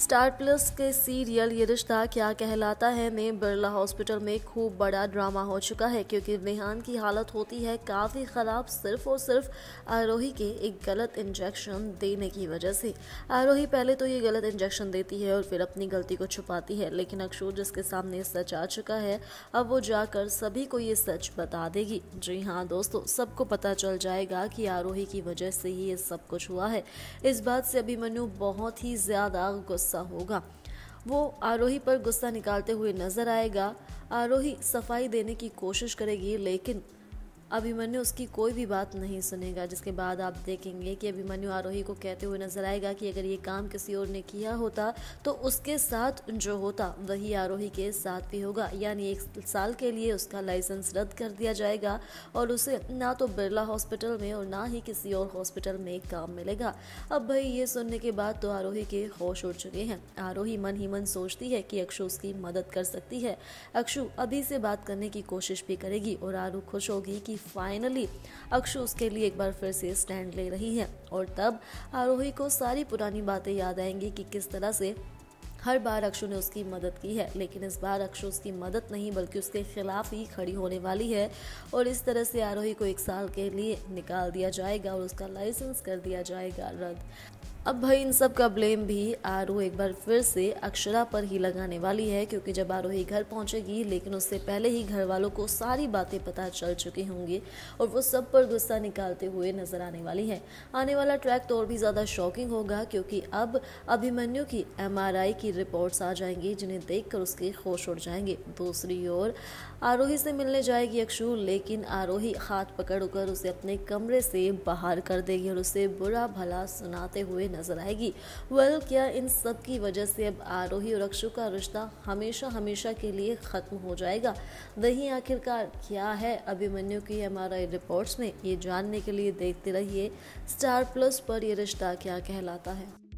star plus के serial ये रिश्ता क्या कहलाता है में बिरला हॉस्पिटल में खूब बड़ा ड्रामा हो चुका है क्योंकि रेहान की हालत होती है काफ़ी ख़राब सिर्फ और सिर्फ आरोही के एक गलत इंजेक्शन देने की वजह से आरोही पहले तो ये गलत इंजेक्शन देती है और फिर अपनी गलती को छुपाती है लेकिन अक्षोर जिसके सामने सच आ चुका है अब वो जाकर सभी को ये सच बता देगी जी हाँ दोस्तों सबको पता चल जाएगा कि आरोही की वजह से ही ये सब कुछ हुआ है इस बात से अभिमन्यु बहुत ही ज़्यादा गुस्सा गुस्सा होगा वो आरोही पर गुस्सा निकालते हुए नजर आएगा आरोही सफाई देने की कोशिश करेगी लेकिन अभिमन्यु उसकी कोई भी बात नहीं सुनेगा जिसके बाद आप देखेंगे कि अभिमन्यु आरोही को कहते हुए नजर आएगा कि अगर ये काम किसी और ने किया होता तो उसके साथ जो होता वही आरोही के साथ भी होगा यानी एक साल के लिए उसका लाइसेंस रद्द कर दिया जाएगा और उसे ना तो बिरला हॉस्पिटल में और ना ही किसी और हॉस्पिटल में काम मिलेगा अब भाई ये सुनने के बाद तो आरोही के होश उड़ चुके हैं आरोही मन ही मन सोचती है कि अक्षु उसकी मदद कर सकती है अक्षु अभी से बात करने की कोशिश भी करेगी और आरू खुश होगी कि फाइनली अक्षु उसके लिए एक बार फिर से स्टैंड ले रही है और तब आरोही को सारी पुरानी बातें याद आएंगी कि किस तरह से हर बार अक्षु ने उसकी मदद की है लेकिन इस बार अक्षु उसकी मदद नहीं बल्कि उसके खिलाफ ही खड़ी होने वाली है और इस तरह से आरोही को एक साल के लिए निकाल दिया जाएगा और उसका लाइसेंस कर दिया जाएगा रद्द अब भाई इन सब का ब्लेम भी आरोह एक बार फिर से अक्षरा पर ही लगाने वाली है क्योंकि जब आरोही घर पहुंचेगी लेकिन उससे पहले ही घर वालों को सारी बातें पता चल चुकी होंगी और वो सब पर गुस्सा निकालते हुए नजर आने वाली है आने वाला ट्रैक तो और भी ज़्यादा शॉकिंग होगा क्योंकि अब अभिमन्यु की एम की रिपोर्ट्स आ जाएंगी जिन्हें देख उसके होश उड़ जाएंगे दूसरी ओर आरोही से मिलने जाएगी अक्षु लेकिन आरोही हाथ पकड़ उसे अपने कमरे से बाहर कर देगी और उसे बुरा भला सुनाते हुए नजर आएगी वेल well, क्या इन सब की वजह से अब आरोही और अक्षु का रिश्ता हमेशा हमेशा के लिए ख़त्म हो जाएगा वही आखिरकार क्या है अभिमन्यु की एम रिपोर्ट्स में ये जानने के लिए देखते रहिए स्टार प्लस पर यह रिश्ता क्या कहलाता है